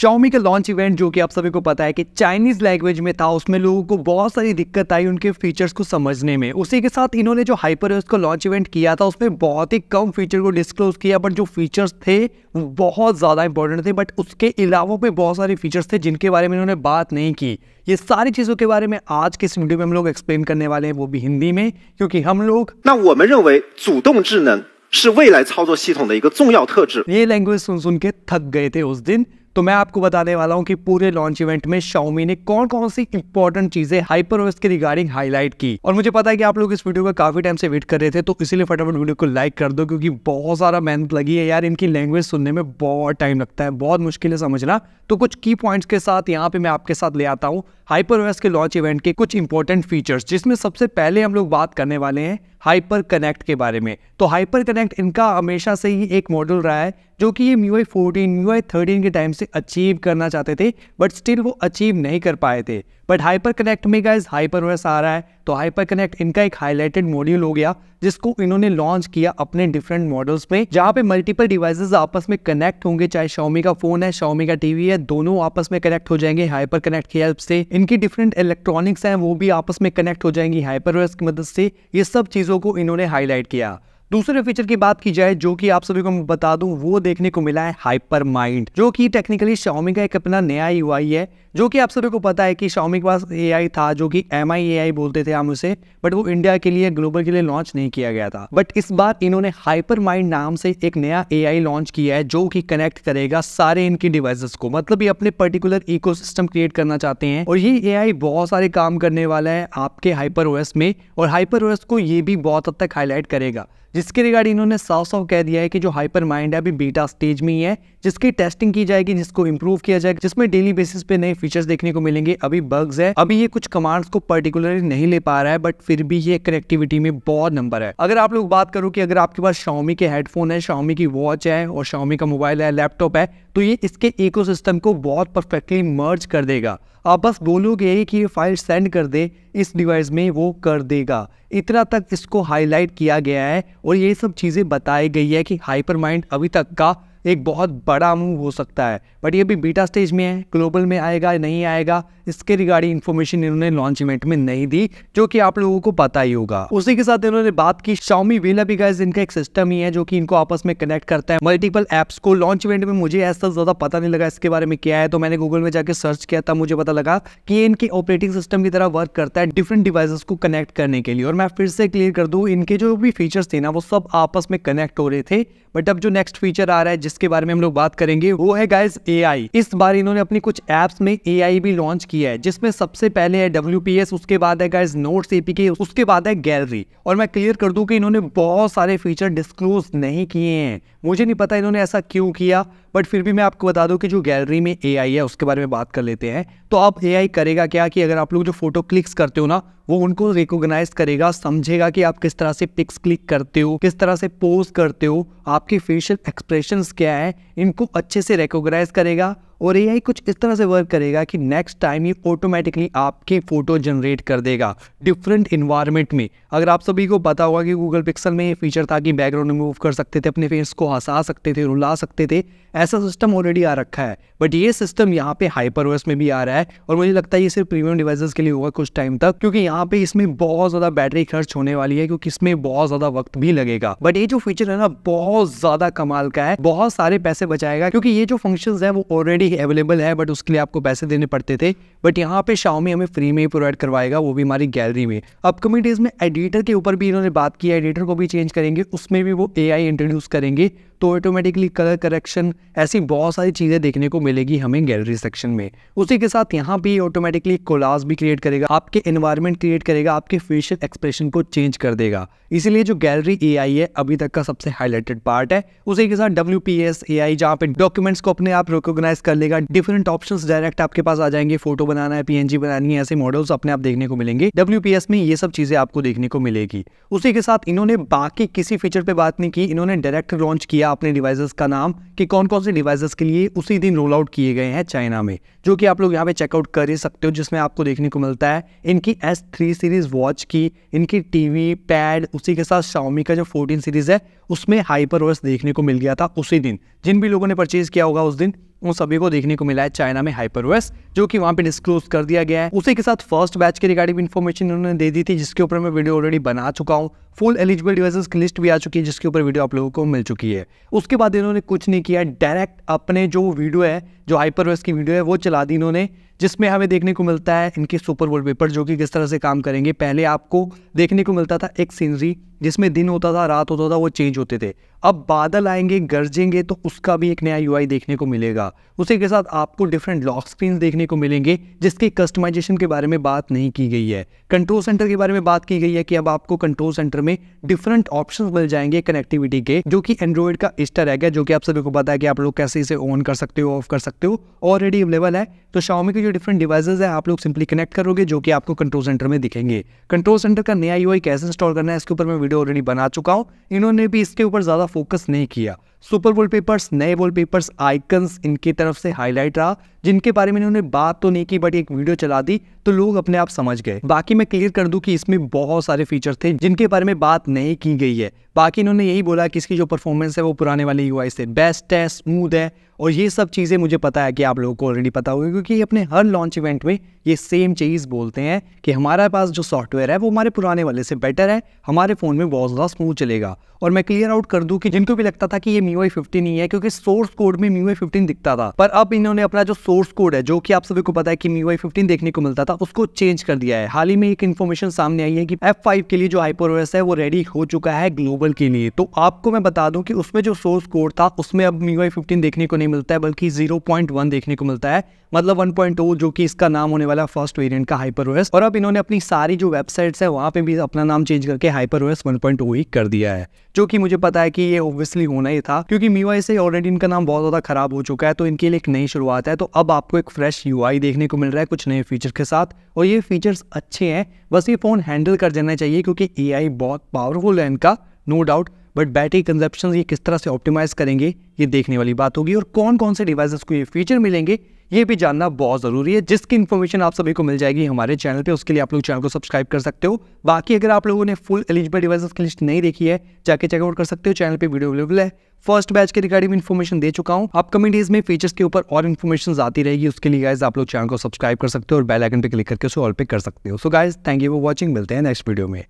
Xiaomi का launch event जो कि आप सभी को पता है कि चाइनीज लैंग्वेज में था उसमें लोगों को बहुत सारी दिक्कत आई उनके फीचर्स को समझने में उसी के साथ इन्होंने जो हाइपर का लॉन्च इवेंट किया था उसमें बहुत ही कम फीचर को डिस्क्लोज किया बट जो फीचर्स थे वो बहुत ज़्यादा इंपॉर्टेंट थे बट उसके अलावा भी बहुत सारे फीचर्स थे जिनके बारे में इन्होंने बात नहीं की ये सारी चीज़ों के बारे में आज के इस वीडियो में हम लोग एक्सप्लेन करने वाले हैं वो भी हिंदी में क्योंकि हम लोग ये लैंग्वेज सुन सुन के थक गए थे उस दिन तो मैं आपको बताने वाला हूँ कि पूरे लॉन्च इवेंट में शाउमी ने कौन कौन सी इंपॉर्टेंट चीजें हाइपर के रिगार्डिंग हाईलाइट की और मुझे पता है कि आप लोग इस वीडियो का काफी टाइम से वेट कर रहे थे तो इसीलिए फटाफट वीडियो को लाइक कर दो क्योंकि बहुत सारा मेहनत लगी है यार इनकी लैंग्वेज सुनने में बहुत टाइम लगता है बहुत मुश्किल है समझना तो कुछ की पॉइंट्स के साथ यहाँ पे मैं आपके साथ ले आता हूँ हाइपर के लॉन्च इवेंट के कुछ इंपॉर्टेंट फीचर्स जिसमें सबसे पहले हम लोग बात करने वाले हैं हाइपर कनेक्ट के बारे में तो हाइपर कनेक्ट इनका हमेशा से ही एक मॉडल रहा है जो कि ये MIUI 14, MIUI 13 के टाइम से अचीव करना चाहते थे बट स्टिल वो अचीव नहीं कर पाए थे बट हाइपर कनेक्ट में गाइज हाइपर वर्स आ रहा है तो हाइपर कनेक्ट इनका एक हाईलाइटेड मॉड्यूल हो गया जिसको इन्होंने लॉन्च किया अपने डिफरेंट मॉडल्स में जहाँ पे मल्टीपल डिवाइसेस आपस में कनेक्ट होंगे चाहे शाओमी का फोन है शाओमी का टीवी है दोनों आपस में कनेक्ट हो जाएंगे हाइपर कनेक्ट की हेल्प से इनकी डिफरेंट इलेक्ट्रॉनिक्स हैं वो भी आपस में कनेक्ट हो जाएंगी हाइपर वर्स की मदद से ये सब चीज़ों को इन्होंने हाईलाइट किया दूसरे फीचर की बात की जाए जो कि आप सभी को मैं बता दूं वो देखने को मिला है हाइपर माइंड जो कि टेक्निकली शाओमी का एक अपना नया यूआई है जो कि आप सभी को पता है कि शाओमी के पास ए था जो कि एम आई बोलते थे हम उसे बट वो इंडिया के लिए ग्लोबल के लिए लॉन्च नहीं किया गया था बट इस बार इन्होंने हाइपर माइंड नाम से एक नया ए लॉन्च किया है जो कि कनेक्ट करेगा सारे इनकी डिवाइसेस को मतलब ये अपने पर्टिकुलर इको क्रिएट करना चाहते हैं और ये ए बहुत सारे काम करने वाला है आपके हाइपर ओएस में और हाइपर ओएस को ये भी बहुत हद तक हाईलाइट करेगा जिसके रिगार्डिंग इन्होंने साफ साफ कह दिया है कि जो हाइपर माइंड है अभी बीटा स्टेज में ही है जिसकी टेस्टिंग की जाएगी जिसको इम्प्रूव किया जाएगा जिसमें डेली बेसिस पे नए फीचर्स देखने को मिलेंगे अभी बग्स है अभी ये कुछ कमांड्स को पर्टिकुलरली नहीं ले पा रहा है बट फिर भी ये कनेक्टिविटी में बहुत नंबर है अगर आप लोग बात करो कि अगर आपके पास शॉमी के हेडफोन है शॉमी की वॉच है और शॉमी का मोबाइल है लैपटॉप है तो ये इसके इको को बहुत परफेक्टली मर्ज कर देगा आप बस बोलोगे यही कि ये फाइल सेंड कर दे इस डिवाइस में वो कर देगा इतना तक इसको हाईलाइट किया गया है और ये सब चीज़ें बताई गई है कि हाइपर माइंड अभी तक का एक बहुत बड़ा मूव हो सकता है बट ये भी बीटा स्टेज में है ग्लोबल में आएगा नहीं आएगा इसके रिगार्डिंग इन्फॉर्मेशन इन्होंने लॉन्च इवेंट में नहीं दी जो कि आप लोगों को पता ही होगा उसी के साथ इन्होंने बात की शाउमी वेला भी गाइज इनका एक सिस्टम ही है जो कि इनको आपस में कनेक्ट करता है मल्टीपल एप्स को लॉन्च इवेंट में मुझे ऐसा ज़्यादा पता नहीं लगा इसके बारे में क्या है तो मैंने गूगल में जाकर सर्च किया था मुझे पता लगा कि ये इनके ऑपरेटिंग सिस्टम की तरह वर्क करता है डिफरेंट डिवाइसेस को कनेक्ट करने के लिए और मैं फिर से क्लियर कर दू इनके जो भी फीचर्स थे ना वो सब आपस में कनेक्ट हो रहे थे बट अब जो नेक्स्ट फीचर आ रहा है जिसके बारे में हम लोग बात करेंगे वो है गाइज ए इस बार इन्होंने अपनी कुछ एप्स में ए भी लॉन्च किया है जिसमें सबसे पहले है डब्ल्यू उसके बाद है गाइज एपी एपीके उसके बाद है गैलरी और मैं क्लियर कर दू की इन्होंने बहुत सारे फीचर डिस्क्लोज नहीं किए हैं मुझे नहीं पता इन्होंने ऐसा क्यों किया बट फिर भी मैं आपको बता दूं कि जो गैलरी में एआई है उसके बारे में बात कर लेते हैं तो अब एआई करेगा क्या कि अगर आप लोग जो फोटो क्लिक्स करते हो ना वो उनको रिकोगनाइज करेगा समझेगा कि आप किस तरह से पिक्स क्लिक करते हो किस तरह से पोज करते हो आपके फेशियल एक्सप्रेशन क्या है इनको अच्छे से रिकोगनाइज करेगा और ए कुछ इस तरह से वर्क करेगा कि नेक्स्ट टाइम ये ऑटोमेटिकली आपकी फ़ोटो जनरेट कर देगा डिफरेंट इन्वायरमेंट में अगर आप सभी को पता होगा कि गूगल पिक्सल में ये फीचर था कि बैकग्राउंड रिमूव कर सकते थे अपने फेस को हंसा सकते थे रुला सकते थे ऐसा सिस्टम ऑलरेडी आ रखा है बट ये सिस्टम यहाँ पे हाइपरवर्स में भी आ रहा है और मुझे लगता है ये सिर्फ प्रीमियम डिवाइसेस के लिए होगा कुछ टाइम तक क्योंकि यहाँ पे इसमें बहुत ज़्यादा बैटरी खर्च होने वाली है क्योंकि इसमें बहुत ज़्यादा वक्त भी लगेगा बट ये जो फीचर है ना बहुत ज़्यादा कमाल का है बहुत सारे पैसे बचाएगा क्योंकि ये जो फंक्शन है वो ऑलरेडी देखिए अवेलेबल है बट उसके लिए आपको पैसे देने पड़ते थे बट यहाँ पे शाओमी हमें फ्री में ही प्रोवाइड करवाएगा वो भी हमारी गैलरी में अपकमिंग डेज में एडिटर के ऊपर भी इन्होंने बात की एडिटर को भी चेंज करेंगे उसमें भी वो ए इंट्रोड्यूस करेंगे तो ऑटोमेटिकली कलर करेक्शन ऐसी बहुत सारी चीज़ें देखने को मिलेगी हमें गैलरी सेक्शन में उसी के साथ यहाँ भी ऑटोमेटिकली कोलाज भी क्रिएट करेगा आपके इन्वायरमेंट क्रिएट करेगा आपके फेशियल एक्सप्रेशन को चेंज कर देगा इसीलिए जो गैलरी ए है अभी तक का सबसे हाईलाइटेड पार्ट है उसी के साथ W P S A I जहाँ पे डॉक्यूमेंट्स को अपने आप रिकोगनाइज कर लेगा डिफरेंट ऑप्शन डायरेक्ट आपके पास आ जाएंगे फोटो बनाना है पीएनजी बनानी है ऐसे मॉडल्स अपने आप देखने को मिलेंगे डब्ल्यू में ये सब चीजें आपको देखने को मिलेगी उसी के साथ इन्होंने बाकी किसी फीचर पे बात नहीं की इन्होंने डायरेक्ट लॉन्च किया आपने डिवाइसेस का नाम कि कौन कौन से डिवाइसेस के लिए उसी दिन रोल आउट किए गए हैं चाइना में जो कि आप लोग यहाँ पे चेकआउट कर ही सकते हो जिसमें आपको देखने को मिलता है इनकी एस थ्री सीरीज़ वॉच की इनकी टीवी पैड उसी के साथ शाओमी का जो फोर्टीन सीरीज़ है उसमें हाइपर देखने को मिल गया था उसी दिन जिन भी लोगों ने परचेज़ किया होगा उस दिन उन सभी को देखने को मिला है चाइना में हाइपरवेस जो कि वहाँ पे डिस्क्लोज कर दिया गया है उसी के साथ फर्स्ट बैच के रिगार्डिंग इन्फॉर्मेशन उन्होंने दे दी थी जिसके ऊपर मैं वीडियो ऑलरेडी बना चुका हूँ फुल एलिजिबल डिवाइसेस की लिस्ट भी आ चुकी है जिसके ऊपर वीडियो आप लोगों को मिल चुकी है उसके बाद इन्होंने कुछ नहीं किया डायरेक्ट अपने जो वीडियो है जो हाइपरवेस की वीडियो है वो चला दी इन्होंने जिसमें हमें देखने को मिलता है इनके सुपर वॉल पेपर जो कि किस तरह से काम करेंगे पहले आपको देखने को मिलता था एक सीनरी जिसमें दिन होता था रात होता था वो चेंज होते थे अब बादल आएंगे गरजेंगे तो उसका भी एक नया यू देखने को मिलेगा उसी के साथ आपको डिफरेंट लॉक स्क्रीन देखने को मिलेंगे जिसके कस्टमाइजेशन के बारे में बात नहीं की गई है कंट्रोल सेंटर के बारे में बात की गई है कि अब आपको कंट्रोल सेंटर में डिफरेंट ऑप्शन मिल जाएंगे कनेक्टिविटी के जो कि एंड्रॉयड का इस्टर है जो कि आप सभी को पता है कि आप लोग कैसे इसे ऑन कर सकते हो ऑफ कर सकते हो ऑलरेडी अवेलेबल है तो शाओमी के जो डिफरेंट डिवाइसेज है आप लोग सिंपली कनेक्ट करोगे जो कि आपको कंट्रोल सेंटर में दिखेंगे कंट्रोल सेंटर का नया यू कैसे इंस्टॉल करना है इसके ऊपर मैं वीडियो ऑलरेडी बना चुका हूँ इन्होंने भी इसके ऊपर ज़्यादा फोकस नहीं किया सुपर वॉलपेपर्स नए वॉलपेपर्स आइकन्स इनकी तरफ से हाईलाइट रहा जिनके बारे में उन्होंने बात तो नहीं की बट एक वीडियो चला दी तो लोग अपने आप समझ गए बाकी मैं क्लियर कर दूं कि इसमें बहुत सारे फीचर थे जिनके बारे में बात नहीं की गई है बाकी इन्होंने यही बोला कि इसकी जो परफॉर्मेंस है वो पुराने वाले यू से बेस्ट है स्मूथ है और ये सब चीज़ें मुझे पता है कि आप लोगों को ऑलरेडी पता होगा क्योंकि अपने हर लॉन्च इवेंट में ये सेम चीज़ बोलते हैं कि हमारे पास जो सॉफ्टवेयर है वो हमारे पुराने वाले से बेटर है हमारे फ़ोन में बहुत ज़्यादा स्मूथ चलेगा और मैं क्लियर आउट कर दूँ कि जिनको भी लगता था कि ये मीओ फिफ्टीन ही है क्योंकि सोर्स कोड में मीओ फिफ्टीन दिखता था पर अब इन्होंने अपना जो सोर्स कोड है जो कि आप सभी को पता है कि मीओ फिफ्टीन देखने को मिलता था उसको चेंज कर दिया है हाल ही में एक इन्फॉर्मेशन सामने आई है कि एफ के लिए जो हाइपरओएस है वो रेडी हो चुका है ग्लोबल के लिए तो आपको मैं बता दूं कि उसमें जो सोर्स कोड था उसमें अब मीओ फिफ्टीन देखने को नहीं मिलता है बल्कि जीरो देखने को मिलता है मतलब 1.0 जो कि इसका नाम होने वाला फर्स्ट वेरिएंट का हाइपर ओएस और अब इन्होंने अपनी सारी जो वेबसाइट्स है वहां पे भी अपना नाम चेंज करके हाइपर ओएस 1.0 ही कर दिया है जो कि मुझे पता है कि ये ऑब्वियसली होना ही था क्योंकि मीवाई से ऑलरेडी इनका नाम बहुत ज़्यादा खराब हो चुका है तो इनके लिए एक नई शुरुआत है तो अब आपको एक फ्रेश यू देखने को मिल रहा है कुछ नए फीचर के साथ और ये फीचर्स अच्छे हैं बस ये फ़ोन हैंडल कर देना चाहिए क्योंकि ए बहुत पावरफुल है इनका no doubt but battery consumption ये किस तरह से ऑप्टिमाइज़ करेंगे ये देखने वाली बात होगी और कौन कौन से डिवाइसेस को ये फीचर मिलेंगे ये भी जानना बहुत ज़रूरी है जिसकी इन्फॉर्मेशन आप सभी को मिल जाएगी हमारे चैनल पे उसके लिए आप लोग चैनल को सब्सक्राइब कर सकते हो बाकी अगर आप लोगों ने फुल एलिजिबल डिवाइसेस की लिस्ट नहीं देखी है जाके चेकआउट कर सकते हो चैनल पर वीडियो अवेलेबल है फर्स्ट बैच के रिगार्डिंग इन्फॉर्मेशन दे चुका हूँ अपकमिंग डेज में फीचर्स के ऊपर और इन्फॉर्मेशन आती रहेगी उसके लिए गाइज आप लोग चैनल को सब्सक्राइब कर सकते हो और बेलाइकन पर क्लिक करके उसे ऑल पे कर सकते हो so guys thank you for watching मिलते हैं नेक्स्ट वीडियो में